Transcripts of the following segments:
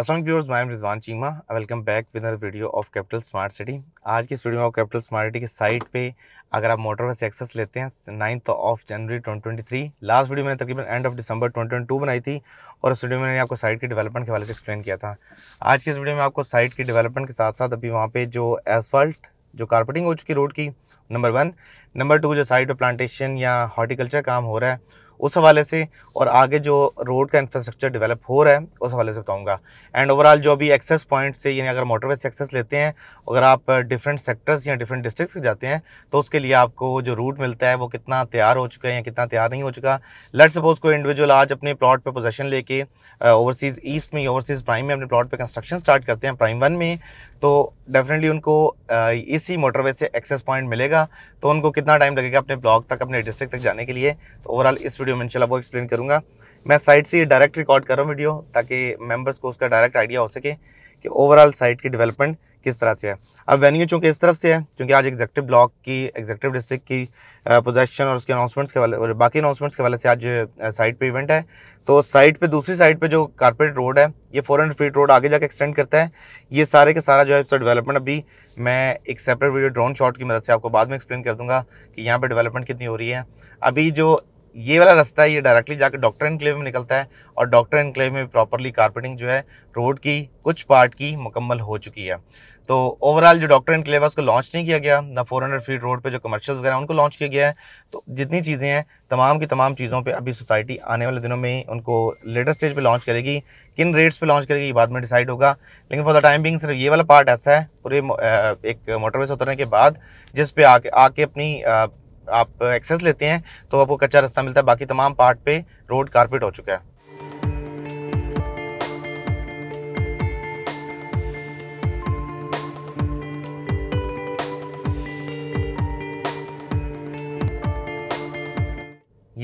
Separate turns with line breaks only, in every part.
Aslam viewers माइम Rizwan Cheema welcome back अर video of Capital Smart City आज की studio of Capital Smart City की साइट पे अगर आप मोटरवे से एक्सेस लेते हैं ninth of January 2023 last video मैंने तकरीबन एंड ऑफ दिसंबर 2022 बनाई थी और उस वीडियो में मैंने आपको साइट की डेवलपमेंट के हवाले से एक्सप्लेन किया था आज की इस वीडियो में आपको साइट की डेवलपमेंट के साथ साथ अभी वहाँ पर जो एसफल्ट जो कारपेटिंग हो चुकी रोड की नंबर वन नंबर टू जो साइट पर प्लांटेशन या हॉर्टिकल्चर काम हो रहा है उस हवाले से और आगे जो रोड का इंफ्रास्ट्रक्चर डेवलप हो रहा है उस हवाले से बताऊंगा एंड ओवरऑल जो भी एक्सेस पॉइंट से यानी अगर मोटरवे से एक्सेस लेते हैं अगर आप डिफरेंट सेक्टर्स या डिफरेंट डिस्ट्रिक्स से जाते हैं तो उसके लिए आपको जो रूट मिलता है वो कितना तैयार हो चुका है या कितना तैयार नहीं हो चुका लेट सपोज कोई इंडिविजुअल आज अपने प्लाट पर पोजेशन लेके ओवरसीज़ ईस्ट में ओवरसीज़ प्राइम में अपने प्लाट पर कंस्ट्रक्शन स्टार्ट करते हैं प्राइम वन में तो डेफिनेटली उनको इसी मोटरवे से एक्सेस पॉइंट मिलेगा तो उनको कितना टाइम लगेगा अपने ब्लॉक तक अपने डिस्ट्रिक्ट तक जाने के लिए तो ओवरऑल इस वीडियो में इंशाल्लाह वो एक्सप्लेन करूँगा मैं साइट से डायरेक्ट रिकॉर्ड कर रहा हूँ वीडियो ताकि मेम्बर्स को उसका डायरेक्ट आइडिया हो सके कि ओवरऑल साइट की डेवलपमेंट किस तरह से है अब वेन्यू चूँकि इस तरफ से है क्योंकि आज एग्जेक्टिव ब्लॉक की एग्जेक्टिव डिस्ट्रिक्ट की पोजेशन और उसके अनाउंसमेंट्स के वाले और बाकी अनाउंसमेंट्स के वाले से आज साइड पे इवेंट है तो साइड पे दूसरी साइड पे जो कारपेट रोड है ये फोर हंड्रेड फीट रोड आगे जाके एक्सटेंड करता है ये सारे के सारा जो है इसका डेवलपमेंट अभी मैं एक सेपरेट वीडियो ड्रोन शॉट की मदद से आपको बाद में एक्सप्लेन कर दूँगा कि यहाँ पर डेवलपमेंट कितनी हो रही है अभी जो ये वाला रास्ता है ये डायरेक्टली जाकर डॉक्टर इनक्लेव में निकलता है और डॉक्टर इनक्लेव में प्रॉपरली कारपेटिंग जो है रोड की कुछ पार्ट की मुकम्मल हो चुकी है तो ओवरऑल जो डॉक्टर इनक्लेव है उसको लॉन्च नहीं किया गया ना 400 फीट रोड पे जो कमर्शियल वगैरह उनको लॉन्च किया गया है तो जितनी चीज़ें हैं तमाम की तमाम चीज़ों पर अभी सोसाइटी आने वाले दिनों में उनको लेटेस्ट स्टेज पर लॉन्च करेगी किन रेट्स पर लॉन्च करेगी ये बाद में डिसाइड होगा लेकिन फॉर द टाइम बिंग सिर्फ ये वाला पार्ट ऐसा है पूरे एक मोटरवे से उतरने के बाद जिसपे आके आके अपनी आप एक्सेस लेते हैं तो आपको कच्चा रास्ता मिलता है बाकी तमाम पार्ट पे रोड कारपेट हो चुका है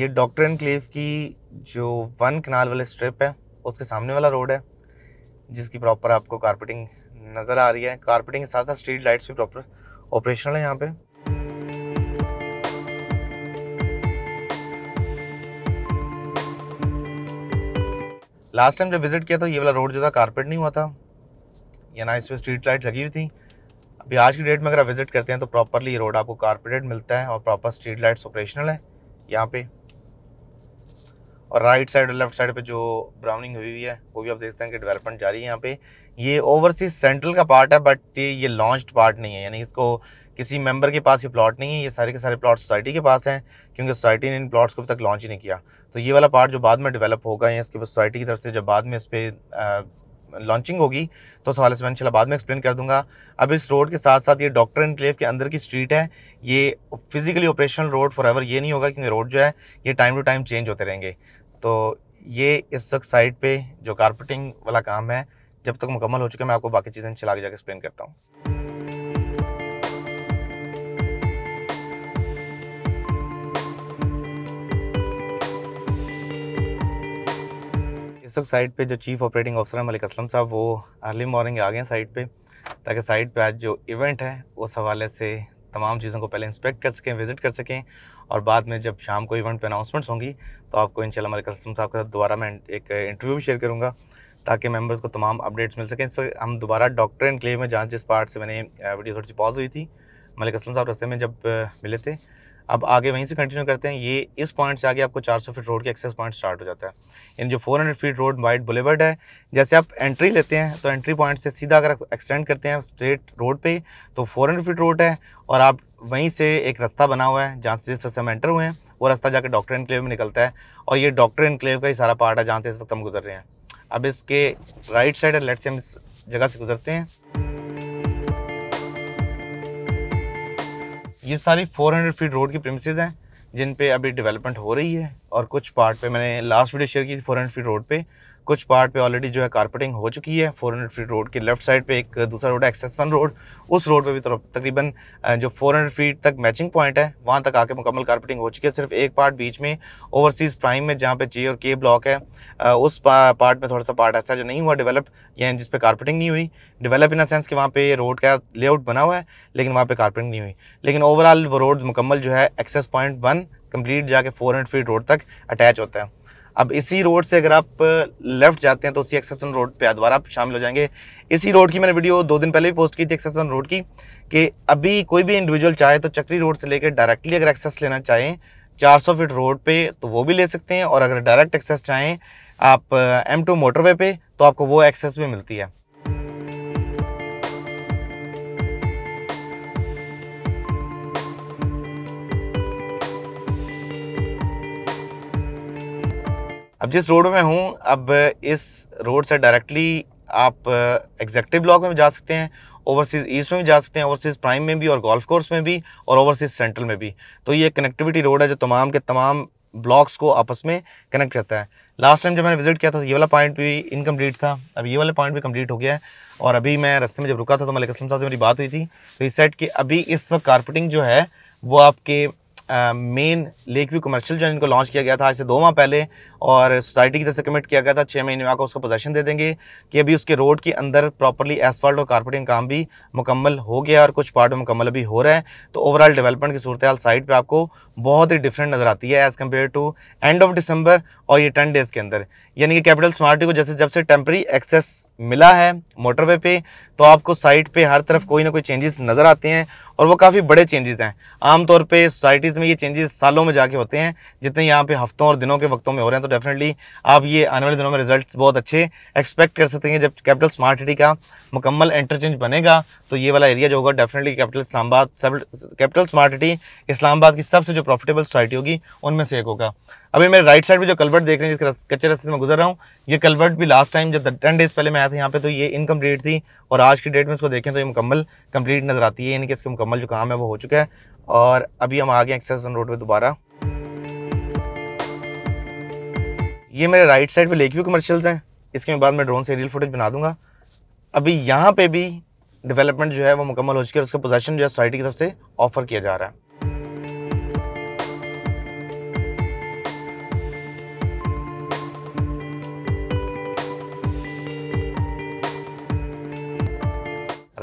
ये डॉक्टर एनक्लेव की जो वन कनाल वाले स्ट्रिप है उसके सामने वाला रोड है जिसकी प्रॉपर आपको कारपेटिंग नज़र आ रही है कारपेटिंग के साथ साथ स्ट्रीट लाइट्स भी प्रॉपर ऑपरेशनल है यहाँ पे लास्ट टाइम जब विजिट किया था ये वाला रोड जो था कारपेट नहीं हुआ था या ना इस पर स्ट्रीट लाइट लगी हुई थी अभी आज की डेट में अगर आप विज़िट करते हैं तो प्रॉपरली ये रोड आपको कारपेटेड मिलता है और प्रॉपर स्ट्रीट लाइट्स ऑपरेशनल है यहाँ पे और राइट साइड और लेफ्ट साइड पे जो ब्राउनिंग हुई हुई है वो भी आप देखते हैं कि डेवलपमेंट जारी है यहाँ पे ये ओवरसीज सेंट्रल का पार्ट है बट ये लॉन्च्ड पार्ट नहीं है यानी इसको किसी मेंबर के पास ये प्लॉट नहीं है ये सारे के सारे प्लॉट सोसाइटी के पास हैं क्योंकि सोसाइटी ने इन प्लॉट्स को अभी तक लॉन्च ही नहीं किया तो ये वाला पार्ट जो बाद में डेवलप होगा या इसके सोसाइटी की तरफ से जब बाद में इस पर लॉन्चिंग होगी तो उस हवाले से मैं इन बाद में एक्सप्लेन कर दूंगा अब इस रोड के साथ साथ ये डॉक्टर इनक्लेव के अंदर की स्ट्रीट है ये physically operational road for ever ये नहीं होगा क्योंकि रोड जो है ये टाइम टू टाइम चेंज होते रहेंगे तो ये इस वक्त साइड पर जो कारपेटिंग वाला काम है जब तक मुकम्मल हो चुका है मैं आपको बाकी चीज़ें इन आगे जाकर एक्सप्लेन करता हूँ इस वक्त साइट पे जो चीफ ऑपरेटिंग ऑफिसर है मलिक असलम साहब वो अर्ली मॉर्निंग आ गए हैं साइट पे ताकि साइट पे आज जो इवेंट है उस हवाले से तमाम चीज़ों को पहले इंस्पेक्ट कर सकें विज़िट कर सकें और बाद में जब शाम को इवेंट पे अनाउंसमेंट्स होंगी तो आपको इन मलिक असलम साहब के साथ दोबारा मैं एक इंटरव्यू भी शेयर करूँगा ताकि मेम्बर्स को तमाम अपडेट्स मिल सकें इस वक्त हम दोबारा डॉक्टर एंड क्लेव में जहाँ जिस पार्ट से मैंने वीडियो थोड़ी सी पॉज हुई थी मलिक असलम साहब रस्ते में जब मिले थे अब आगे वहीं से कंटिन्यू करते हैं ये इस पॉइंट से आगे आपको 400 फीट रोड के एक्सेस पॉइंट स्टार्ट हो जाता है इन जो 400 फीट रोड वाइड बुलेवर्ड है जैसे आप एंट्री लेते हैं तो एंट्री पॉइंट से सीधा अगर आप एक्सटेंड करते हैं स्ट्रेट रोड पे तो 400 फीट रोड है और आप वहीं से एक रास्ता बना हुआ है जहाँ से जिस रास्ते हम एंटर हुए हैं वो रास्ता जाकर डॉक्टर इनक्लेव में निकलता है और ये डॉक्टर इनक्लेव का ही सारा पार्ट है जहाँ से इस वक्त हम गुजर रहे हैं अब इसके राइट साइड है लेफ्ट से हम इस जगह से गुजरते हैं ये सारी 400 फीट रोड की प्रेमिसेज हैं जिन पे अभी डेवलपमेंट हो रही है और कुछ पार्ट पे मैंने लास्ट वीडियो शेयर की थी फोर फीट रोड पे कुछ पार्ट पे ऑलरेडी जो है कारपेटिंग हो चुकी है फोर हंड्रेड फीट रोड के लेफ्ट साइड पे एक दूसरा रोड है एक्सेस वन रोड उस रोड पे भी तकरीबन जो फोर हंड्रेड फीट तक मैचिंग पॉइंट है वहाँ तक आके मुकम्मल कारपेटिंग हो चुकी है सिर्फ एक पार्ट बीच में ओवरसीज़ प्राइम में जहाँ पे जे और के ब्लॉक है उस पार्ट में थोड़ा सा पार्ट ऐसा जो नहीं हुआ डेवलप या जिस पर कारपेटिंग नहीं हुई डेवलप इन सेंस कि वहाँ पे रोड का लेआउट बना हुआ है लेकिन वहाँ पर कारपेटिंग नहीं हुई लेकिन ओवरऑल वो रोड मुकम्मल जो है एक्सेस पॉइंट वन कंप्लीट जाके हंड्रेड फीट रोड तक अटैच होता है अब इसी रोड से अगर आप लेफ्ट जाते हैं तो उसी एक्सेसन रोड पे दोबारा आप शामिल हो जाएंगे इसी रोड की मैंने वीडियो दो दिन पहले भी पोस्ट की थी एक्सेसन रोड की कि अभी कोई भी इंडिविजुअल चाहे तो चक्री रोड से लेकर डायरेक्टली अगर एक्सेस लेना चाहें चार फीट रोड पर तो वो भी ले सकते हैं और अगर डायरेक्ट एक्सेस चाहें आप एम टू मोटरवे पे तो आपको वो एक्सेस भी मिलती है अब जिस रोड में हूँ अब इस रोड से डायरेक्टली आप एग्जैक्टिव ब्लॉक में जा सकते हैं ओवरसीज़ ईस्ट में भी जा सकते हैं ओवरसीज़ प्राइम में भी और गोल्फ कोर्स में भी और ओवरसीज़ सेंट्रल में भी तो ये कनेक्टिविटी रोड है जो तमाम के तमाम ब्लॉक्स को आपस में कनेक्ट करता है लास्ट टाइम जब मैंने विजिट किया था ये वाला पॉइंट भी इनकम्प्लीट था अब ये वाला पॉइंट भी कम्प्लीट हो गया है और अभी मैं रस्ते में जब रुका था तो मलिक असलम साहब से मेरी बात हुई थी तो इस सेट कि अभी इस वक्त कारपेटिंग जो है वो आपके मेन लेक व्यू कमर्शियल जो इनको लॉन्च किया गया था आज से दो माह पहले और सोसाइटी की तरफ से कमिट किया गया था छः महीने में आपको उसको पोजेशन दे देंगे कि अभी उसके रोड के अंदर प्रॉपरली एसफॉल्ट और कारपेटिंग काम भी मुकम्मल हो गया और कुछ पार्ट मुकम्मल अभी हो रहा है तो ओवरऑल डेवलपमेंट की सूरत हाल साइड पर आपको बहुत ही डिफरेंट नज़र आती है as compare to end of December और ये टेन डेज़ के अंदर यानी कि कैपिटल स्मार्टी को जैसे जब से टेम्प्री एक्सेस मिला है मोटरवे पे तो आपको साइट पे हर तरफ कोई ना कोई चेंजेस नज़र आते हैं और वो काफ़ी बड़े चेंजेस हैं आमतौर पे सोसाइटीज़ में ये चेंजेस सालों में जाके होते हैं जितने यहाँ पे हफ्तों और दिनों के वक्तों में हो रहे हैं तो डेफिनेटली आप ये आने वाले दिनों में रिजल्ट बहुत अच्छे एक्सपेक्ट कर सकते हैं जब कैपिटल स्मार्ट सिटी का मुकम्मल इंटरचेंज बनेगा तो ये वाला एरिया जो होगा डेफिनेटली कैपिटल इस्लामाबाद सब कैपिटल स्मार्ट सिटी इस्लामाबाद की सबसे जो प्रॉफिटेबल सोसाइटी होगी उनमें से एक होगा अभी मेरे राइट साइड में जो कलवर्ट देख रहे हैं जिसके कच्चे रस्ते से मैं गुजर रहा हूँ ये कलवर्ट भी लास्ट टाइम जब टेन डेज पहले मैं आया था यहाँ पे तो ये इनकम्प्लीट थी और आज की डेट में इसको देखें तो ये मुकम्मल कम्प्लीट नज़र आती है यानी कि इसका मुकम्मल जो काम है वो हो चुका है और अभी हम आ गए एक्सेसन रोड पर दोबारा ये मेरे राइट साइड पर लेक व्यू हैं इसके बाद मैं ड्रोन से रील फुटेज बना दूंगा अभी यहाँ पे भी डेवलपमेंट जो है वो मुकम्मल हो चुकी है उसका पोजेशन जो है सोसाइटी की तरफ से ऑफर किया जा रहा है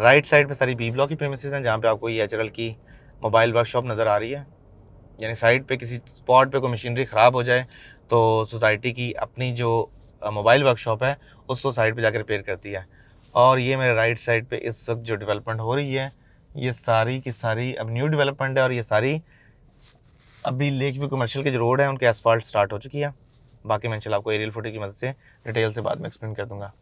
राइट साइड पे सारी बी ब्लॉक की प्रेमिसेस हैं जहाँ पे आपको ये एच की मोबाइल वर्कशॉप नज़र आ रही है यानी साइड पे किसी स्पॉट पे कोई मशीनरी ख़राब हो जाए तो सोसाइटी की अपनी जो मोबाइल वर्कशॉप है उसको साइड पे जाकर रिपेयर करती है और ये मेरे राइट साइड पे इस वक्त जो डेवलपमेंट हो रही है ये सारी की सारी अब न्यू डेवलपमेंट है और ये सारी अभी लेक व्यू कमर्शियल के जो रोड हैं उनके एसफॉल्ट स्टार्ट हो चुकी है बाकी मैं चल आपको एरियल फोटो की मदद से डिटेल से बाद में एक्सप्लेन कर दूँगा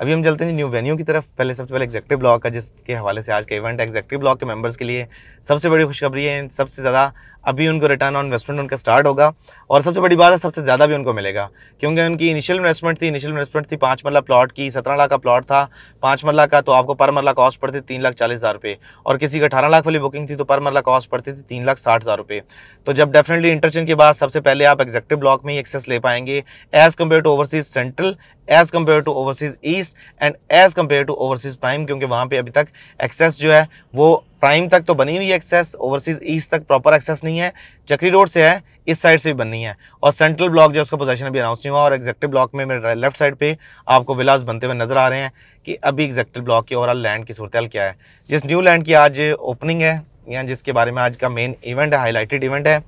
अभी हम चलते हैं न्यू वेन्यू की तरफ पहले सबसे पहले एग्जेक्टिव ब्लॉक का जिसके हवाले से आज का इवेंट है एग्जेक्टिव ब्लॉक के मेंबर्स के लिए सबसे बड़ी खुशखबरी है सबसे ज़्यादा अभी उनको रिटर्न ऑन इन्वेस्टमेंट उनका स्टार्ट होगा और सबसे बड़ी बात है सबसे ज़्यादा भी उनको मिलेगा क्योंकि उनकी इनिशियल इन्वेस्टमेंट थी इनिशियल इन्वेस्टमेंट थी पाँच मरला प्लॉट की सत्रह लाख का प्लॉट था पाँच मरला का तो आपको पर मरला कॉस्ट पड़ती तीन लाख चालीस हज़ार रुपये और किसी की अठारह लाख वाली बुकिंग थी तो पर मरला कॉस्ट पड़ती थी तीन लाख साठ हज़ार रुपये तो जब डेफिनेटली इंटरचेंज के बाद सबसे पहले आप एग्जेक्टिव ब्लॉक में ही एक्सेस ले पाएंगे as compare to overseas central as compare to overseas east end as compare to overseas prime क्योंकि वहाँ पर अभी तक एक्सेस जो है वो प्राइम तक तो बनी हुई है एक्सेस ओवरसीज ईस्ट तक प्रॉपर एक्सेस नहीं है चक्री रोड से है इस साइड से भी बननी है और सेंट्रल ब्लॉक जो उसका पोजीशन अभी अनाउंस नहीं हुआ और एग्जेक्टिव ब्लॉक में मेरे लेफ्ट साइड पे आपको विलास बनते हुए नजर आ रहे हैं कि अभी एग्जेक्टिव ब्लॉक की ओवरऑल लैंड की सूरत क्या है जिस न्यू लैंड की आज ओपनिंग है या जिसके बारे में आज का मेन इवेंट है हाईलाइटेड इवेंट है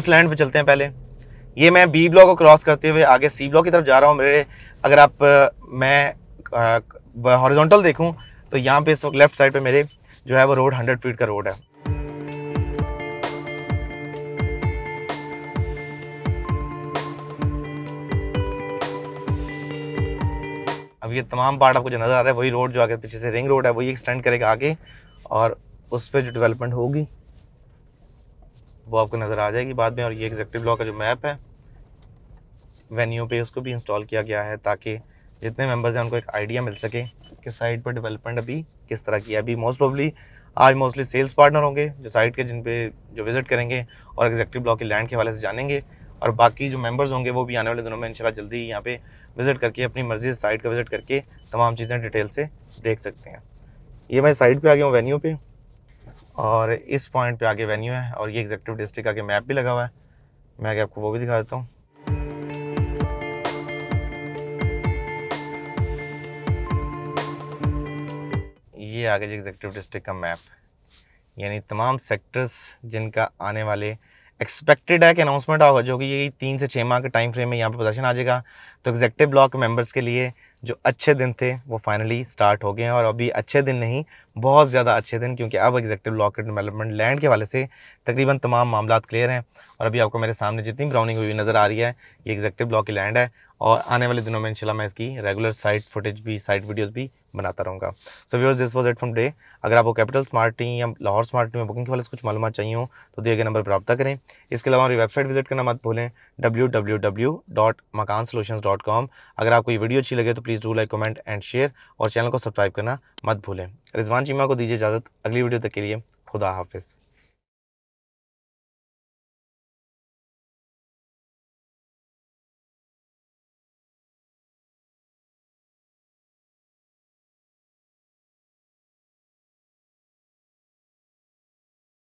उस लैंड पर चलते हैं पहले ये मैं बी ब्लॉक को क्रॉस करते हुए आगे सी ब्लॉक की तरफ जा रहा हूँ मेरे अगर आप मैं हॉरिजोंटल देखूँ तो यहाँ पे इस वक्त लेफ्ट साइड पर मेरे जो है वो रोड हंड्रेड फीट का रोड है अब ये तमाम पार्ट आपको जो नज़र आ रहा है वही रोड जो आगे पीछे से रिंग रोड है वही एक्सटेंड करेगा आगे और उस पर जो डेवलपमेंट होगी वो आपको नज़र आ जाएगी बाद में और ये एग्जेक्टिव ब्लॉक का जो मैप है वेन्यू पे उसको भी इंस्टॉल किया गया है ताकि जितने मेंबर्स हैं उनको एक आइडिया मिल सके कि साइट पर डेवलपमेंट अभी किस तरह की है अभी मोस्ट प्रॉब्ली आज मोस्टली सेल्स पार्टनर होंगे जो साइट के जिन पे जो विजिट करेंगे और एग्जैक्टिव ब्लॉक के लैंड के हवाले से जानेंगे और बाकी जो मेंबर्स होंगे वो भी आने वाले दिनों में इंशाल्लाह जल्दी यहाँ पे विज़िट करके अपनी मर्ज़ी से साइट का विज़िट करके तमाम चीज़ें डिटेल से देख सकते हैं ये मैं साइट पे आ गया हूँ वेन्यू पे और इस पॉइंट पे आगे वेन्यू है और ये एग्जैक्टिव डिस्ट्रिक्ट आगे मैप भी लगा हुआ है मैं आगे आपको वो भी दिखा देता हूँ ये आ गया एग्जीक्यूटिव डिस्ट्रिक्ट का मैप यानी तमाम सेक्टर्स जिनका आने वाले एक्सपेक्टेड है कि अनाउंसमेंट होगा जो कि ये तीन से छः माह के टाइम फ्रेम में यहाँ पर प्रदर्शन आ जाएगा तो एग्जेक्टिव ब्लॉक मेंबर्स के लिए जो अच्छे दिन थे वो फाइनली स्टार्ट हो गए हैं और अभी अच्छे दिन नहीं बहुत ज़्यादा अच्छे दिन क्योंकि अब एग्जेक्टिव ब्लॉक के डेवलपमेंट लैंड के वाले से तकरीबन तमाम मामला क्लियर हैं और अभी आपको मेरे सामने जितनी ब्राउनिंग हुई नज़र आ रही है ये एग्जेक्टिव ब्लॉक की लैंड है और आने वाले दिनों में इंशाल्लाह मैं इसकी रेगुलर साइट फुटेज भी साइट वीडियोज़ भी बनाता रहूँगा so viewers this was it from day अगर आपको कैपिटल स्मार्ट या लाहौर स्मार्ट में बुकिंग के वाले कुछ मालूम चाहिए हो तो दिए गए नंबर पर रब्ता करें इसके अलावा हमारी वेबसाइट विजिट करना मत भूलें www.makansolutions.com अगर आपको ये वीडियो अच्छी लगे तो please do like comment and share और चैनल को सब्सक्राइब करना मत भूलें रिजवान चीमा को दीजिए इजाज़त अगली वीडियो तक के लिए खुदा हाफिज़